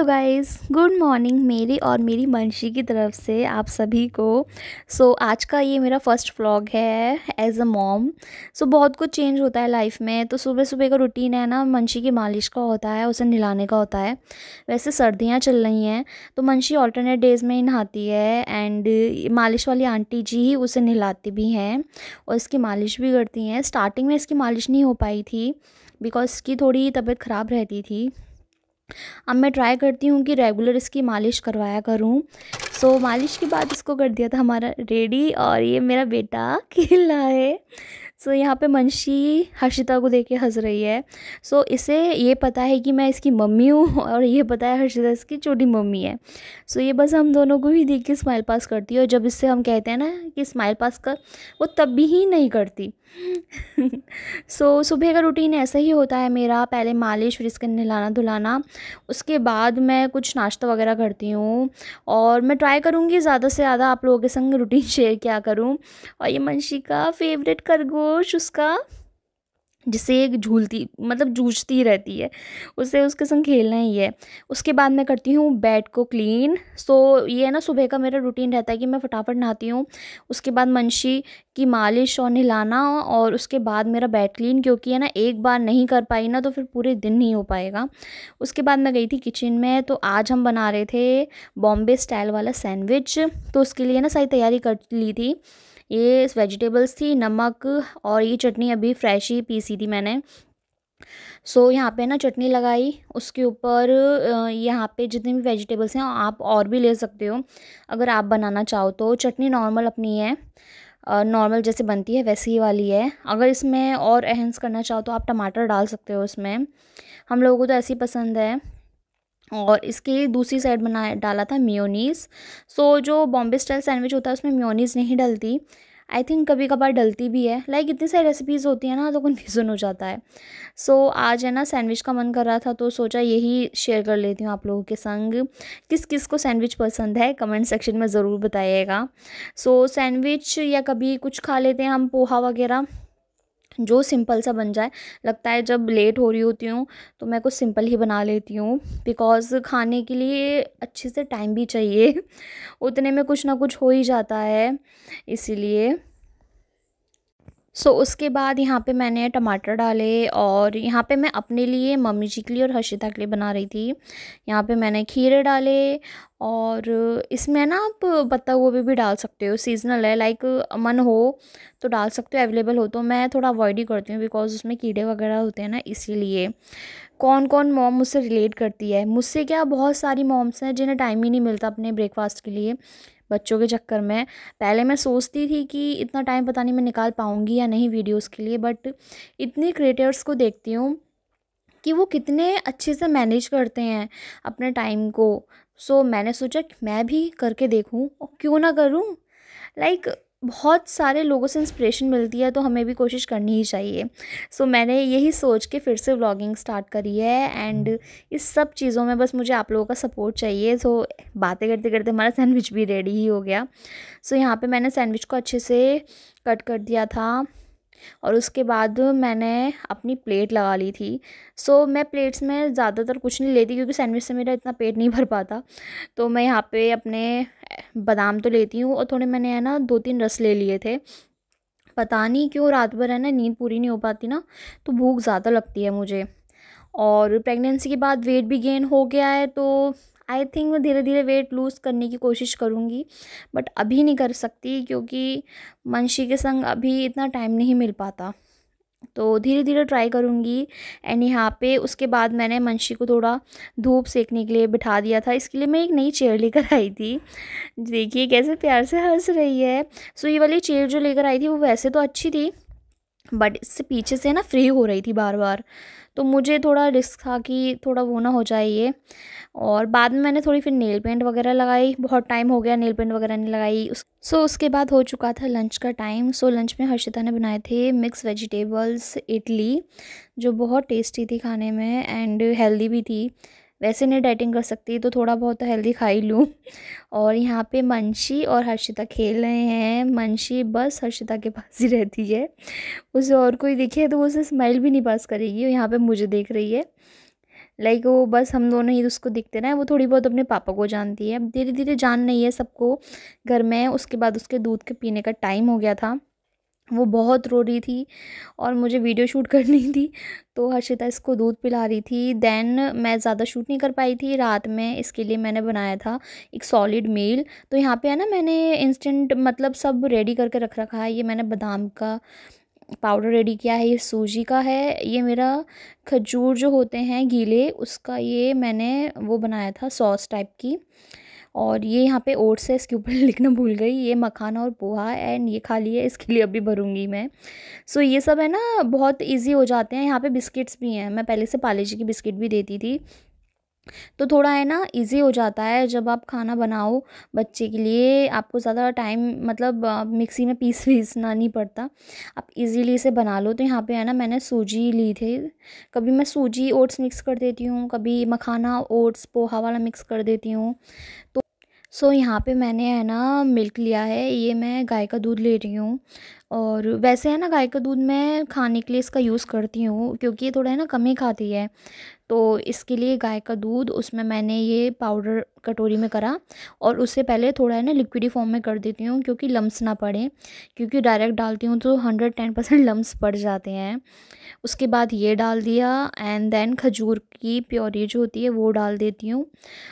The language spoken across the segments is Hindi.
हेलो गाइस गुड मॉर्निंग मेरी और मेरी मंशी की तरफ से आप सभी को सो so, आज का ये मेरा फर्स्ट व्लॉग है एज अ मॉम सो बहुत कुछ चेंज होता है लाइफ में तो सुबह सुबह का रूटीन है ना मंशी की मालिश का होता है उसे नहलाने का होता है वैसे सर्दियाँ चल रही हैं तो मंशी ऑल्टरनेट डेज़ में ही नहाती है एंड मालिश वाली आंटी जी ही उसे नहलाती भी हैं और इसकी मालिश भी करती हैं स्टार्टिंग में इसकी मालिश नहीं हो पाई थी बिकॉज़ इसकी थोड़ी तबीयत ख़राब रहती थी अब मैं ट्राई करती हूँ कि रेगुलर इसकी मालिश करवाया करूँ सो so, मालिश के बाद इसको कर दिया था हमारा रेडी और ये मेरा बेटा खेल रहा है सो so, यहाँ पे मंशी हर्षिता को देख के हंस रही है सो so, इसे ये पता है कि मैं इसकी मम्मी हूँ और ये पता है हर्षिता इसकी छोटी मम्मी है सो so, ये बस हम दोनों को ही देख के स्माइल पास करती है और जब इससे हम कहते हैं ना कि स्माइल पास कर वो तब भी ही नहीं करती सो so, सुबह का रूटीन ऐसा ही होता है मेरा पहले मालिश फिर इसका नहलाना धुलाना उसके बाद मैं कुछ नाश्ता वगैरह करती हूँ और मैं ट्राई करूँगी ज़्यादा से ज़्यादा आप लोगों के संग रूटीन शेयर क्या करूँ और ये मंशी का फेवरेट खरगोश होश उसका जिसे एक झूलती मतलब जूझती रहती है उसे उसके संग खेलना ही है उसके बाद मैं करती हूँ बेड को क्लीन सो ये है ना सुबह का मेरा रूटीन रहता है कि मैं फटाफट नहाती हूँ उसके बाद मंशी की मालिश और नहलाना और उसके बाद मेरा बेड क्लीन क्योंकि है ना एक बार नहीं कर पाई ना तो फिर पूरे दिन नहीं हो पाएगा उसके बाद मैं गई थी किचन में तो आज हम बना रहे थे बॉम्बे स्टाइल वाला सैंडविच तो उसके लिए ना सारी तैयारी कर ली थी ये वेजिटेबल्स थी नमक और ये चटनी अभी फ्रेश ही पीसी थी मैंने सो so, यहाँ पे ना चटनी लगाई उसके ऊपर यहाँ पे जितने भी वेजिटेबल्स हैं आप और भी ले सकते हो अगर आप बनाना चाहो तो चटनी नॉर्मल अपनी है नॉर्मल जैसे बनती है वैसी ही वाली है अगर इसमें और एहस करना चाहो तो आप टमाटर डाल सकते हो इसमें हम लोगों को तो ऐसी पसंद है और इसके दूसरी साइड बना डाला था म्योनीस सो so, जो बॉम्बे स्टाइल सैंडविच होता है उसमें म्योनीस नहीं डलती आई थिंक कभी कभार डलती भी है लाइक like, इतनी सारी रेसिपीज़ होती हैं ना तो कन्फ्यूज़न हो जाता है सो so, आज है ना सैंडविच का मन कर रहा था तो सोचा यही शेयर कर लेती हूँ आप लोगों के संग किस किस को सैंडविच पसंद है कमेंट सेक्शन में ज़रूर बताइएगा सो so, सैंडविच या कभी कुछ खा लेते हैं हम पोहा वगैरह जो सिंपल सा बन जाए लगता है जब लेट हो रही होती हूँ तो मैं कुछ सिंपल ही बना लेती हूँ बिकॉज़ खाने के लिए अच्छे से टाइम भी चाहिए उतने में कुछ ना कुछ हो ही जाता है इसीलिए सो so, उसके बाद यहाँ पे मैंने टमाटर डाले और यहाँ पे मैं अपने लिए मम्मी जी के लिए और हर्षिता के लिए बना रही थी यहाँ पे मैंने खीरे डाले और इसमें ना आप पत्ता गोभी भी डाल सकते हो सीजनल है लाइक मन हो तो डाल सकते हो अवेलेबल हो तो मैं थोड़ा अवॉइड ही करती हूँ बिकॉज उसमें कीड़े वगैरह होते हैं ना इसीलिए कौन कौन मॉम मुझसे रिलेट करती है मुझसे क्या बहुत सारी मॉम्स हैं जिन्हें टाइम ही नहीं मिलता अपने ब्रेकफास्ट के लिए बच्चों के चक्कर में पहले मैं सोचती थी कि इतना टाइम पता नहीं मैं निकाल पाऊँगी या नहीं वीडियोस के लिए बट इतने क्रिएटर्स को देखती हूँ कि वो कितने अच्छे से मैनेज करते हैं अपने टाइम को सो so, मैंने सोचा मैं भी करके देखूँ और क्यों ना करूँ लाइक like, बहुत सारे लोगों से इंस्पिरेशन मिलती है तो हमें भी कोशिश करनी ही चाहिए सो so, मैंने यही सोच के फिर से व्लॉगिंग स्टार्ट करी है एंड हम्म। इस सब चीज़ों में बस मुझे आप लोगों का सपोर्ट चाहिए सो so, बातें करते करते हमारा सैंडविच भी रेडी ही हो गया सो so, यहाँ पे मैंने सैंडविच को अच्छे से कट कर दिया था और उसके बाद मैंने अपनी प्लेट लगा ली थी सो मैं प्लेट्स में ज़्यादातर कुछ नहीं लेती क्योंकि सैंडविच से मेरा इतना पेट नहीं भर पाता तो मैं यहाँ पे अपने बादाम तो लेती हूँ और थोड़े मैंने है ना दो तीन रस ले लिए थे पता नहीं क्यों रात भर है ना नींद पूरी नहीं हो पाती ना तो भूख ज़्यादा लगती है मुझे और प्रेगनेंसी के बाद वेट भी गेन हो गया है तो आई थिंक मैं धीरे धीरे वेट लूज़ करने की कोशिश करूँगी बट अभी नहीं कर सकती क्योंकि मंशी के संग अभी इतना टाइम नहीं मिल पाता तो धीरे धीरे ट्राई करूँगी एंड यहाँ पे उसके बाद मैंने मंशी को थोड़ा धूप सेकने के लिए बिठा दिया था इसके लिए मैं एक नई चेयर लेकर आई थी देखिए कैसे प्यार से हंस रही है सो ये वाली चेयर जो लेकर आई थी वो वैसे तो अच्छी थी बट इससे पीछे से ना फ्री हो रही थी बार बार तो मुझे थोड़ा रिस्क था कि थोड़ा वो ना हो जाए ये और बाद में मैंने थोड़ी फिर नेल पेंट वगैरह लगाई बहुत टाइम हो गया नेल पेंट वगैरह नहीं लगाई उस सो so, उसके बाद हो चुका था लंच का टाइम सो so, लंच में हर्षिता ने बनाए थे मिक्स वेजिटेबल्स इडली जो बहुत टेस्टी थी खाने में एंड हेल्दी भी थी वैसे नहीं डाइटिंग कर सकती तो थोड़ा बहुत हेल्दी खा ही लूँ और यहाँ पे मंशी और हर्षिता खेल रहे हैं मंशी बस हर्षिता के पास ही रहती है उसे और कोई दिखे तो वो उसे स्माइल भी नहीं पास करेगी और यहाँ पर मुझे देख रही है लाइक वो बस हम दोनों ही उसको दिखते ना वो थोड़ी बहुत अपने पापा को जानती है अब धीरे धीरे जान रही है सबको घर में उसके बाद उसके दूध के पीने का टाइम हो गया था वो बहुत रो रही थी और मुझे वीडियो शूट करनी थी तो हर्षिता इसको दूध पिला रही थी देन मैं ज़्यादा शूट नहीं कर पाई थी रात में इसके लिए मैंने बनाया था एक सॉलिड मील तो यहाँ पे है ना मैंने इंस्टेंट मतलब सब रेडी करके रख रखा है ये मैंने बादाम का पाउडर रेडी किया है ये सूजी का है ये मेरा खजूर जो होते हैं गीले उसका ये मैंने वो बनाया था सॉस टाइप की और ये यहाँ पे ओट्स है इसके ऊपर लिखना भूल गई ये मखाना और पोहा एंड ये खाली है इसके लिए अभी भरूंगी मैं सो ये सब है ना बहुत ईजी हो जाते हैं यहाँ पे बिस्किट्स भी हैं मैं पहले से पाले जी की बिस्किट भी देती थी तो थोड़ा है ना इजी हो जाता है जब आप खाना बनाओ बच्चे के लिए आपको ज़्यादा टाइम मतलब मिक्सी में पीस पीसना नहीं पड़ता आप इजीली इसे बना लो तो यहाँ पे है ना मैंने सूजी ली थी कभी मैं सूजी ओट्स मिक्स कर देती हूँ कभी मखाना ओट्स पोहा वाला मिक्स कर देती हूँ तो सो so, यहाँ पे मैंने है ना मिल्क लिया है ये मैं गाय का दूध ले रही हूँ और वैसे है ना गाय का दूध मैं खाने के लिए इसका यूज़ करती हूँ क्योंकि ये थोड़ा है ना कम ही खाती है तो इसके लिए गाय का दूध उसमें मैंने ये पाउडर कटोरी में करा और उससे पहले थोड़ा है ना लिक्विडी फॉर्म में कर देती हूँ क्योंकि लम्स ना पड़े क्योंकि डायरेक्ट डालती हूँ तो हंड्रेड टेन परसेंट लम्स पड़ जाते हैं उसके बाद ये डाल दिया एंड देन खजूर की प्योरी जो होती है वो डाल देती हूँ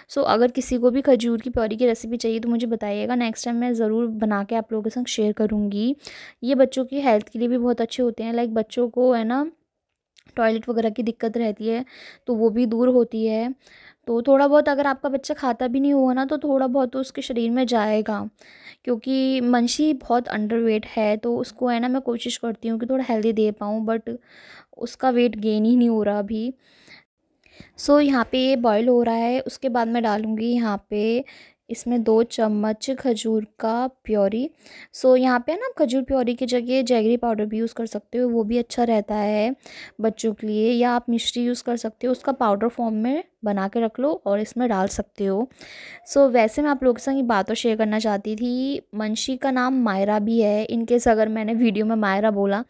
सो so, अगर किसी को भी खजूर की प्योरी की रेसिपी चाहिए तो मुझे बताइएगा नेक्स्ट टाइम मैं ज़रूर बना के आप लोगों के संग शेयर करूँगी ये बच्चों की हेल्थ के लिए भी बहुत अच्छे होते हैं लाइक बच्चों को है ना टॉयलेट वगैरह की दिक्कत रहती है तो वो भी दूर होती है तो थोड़ा बहुत अगर आपका बच्चा खाता भी नहीं होगा ना तो थोड़ा बहुत तो उसके शरीर में जाएगा क्योंकि मंशी बहुत अंडरवेट है तो उसको है ना मैं कोशिश करती हूँ कि थोड़ा हेल्दी दे पाऊँ बट उसका वेट गेन ही नहीं हो रहा अभी सो so, यहाँ पे ये बॉयल हो रहा है उसके बाद मैं डालूँगी यहाँ पे इसमें दो चम्मच खजूर का प्योरी सो यहाँ पे ना आप खजूर प्योरी की जगह जैगरी पाउडर भी यूज़ कर सकते हो वो भी अच्छा रहता है बच्चों के लिए या आप मिश्री यूज़ कर सकते हो उसका पाउडर फॉर्म में बना के रख लो और इसमें डाल सकते हो सो so, वैसे मैं आप लोगों के साथ ये बातों शेयर करना चाहती थी मंशी का नाम मायरा भी है इनकेस अगर मैंने वीडियो में मायरा बोला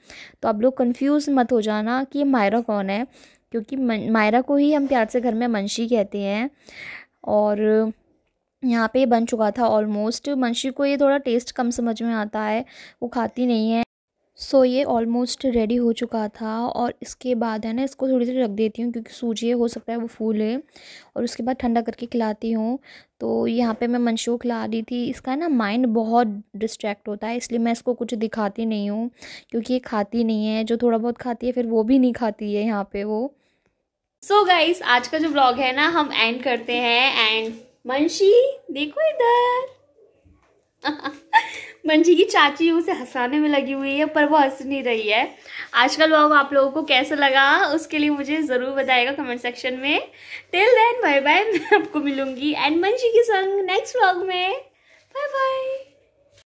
तो आप लोग कन्फ्यूज़ मत हो जाना कि मायरा कौन है क्योंकि मायरा को ही हम प्यार से घर में मंशी कहते हैं और यहाँ पे बन चुका था ऑलमोस्ट मंशी को ये थोड़ा टेस्ट कम समझ में आता है वो खाती नहीं है सो so, ये ऑलमोस्ट रेडी हो चुका था और इसके बाद है ना इसको थोड़ी देर रख देती हूँ क्योंकि सूजी हो सकता है वो फूल है और उसके बाद ठंडा करके खिलाती हूँ तो यहाँ पे मैं को खिला रही थी इसका ना माइंड बहुत डिस्ट्रैक्ट होता है इसलिए मैं इसको कुछ दिखाती नहीं हूँ क्योंकि ये खाती नहीं है जो थोड़ा बहुत खाती है फिर वो भी नहीं खाती है यहाँ पर वो सो so गाइस आज का जो ब्लॉग है ना हम एंड करते हैं एंड मंशी देखो इधर मंजी की चाची उसे हंसाने में लगी हुई है पर वो हंस नहीं रही है आज वो आप लोगों को कैसा लगा उसके लिए मुझे ज़रूर बताएगा कमेंट सेक्शन में टिल देन बाय बाय मैं आपको मिलूंगी एंड मंशी के संग नेक्स्ट व्लॉग में बाय बाय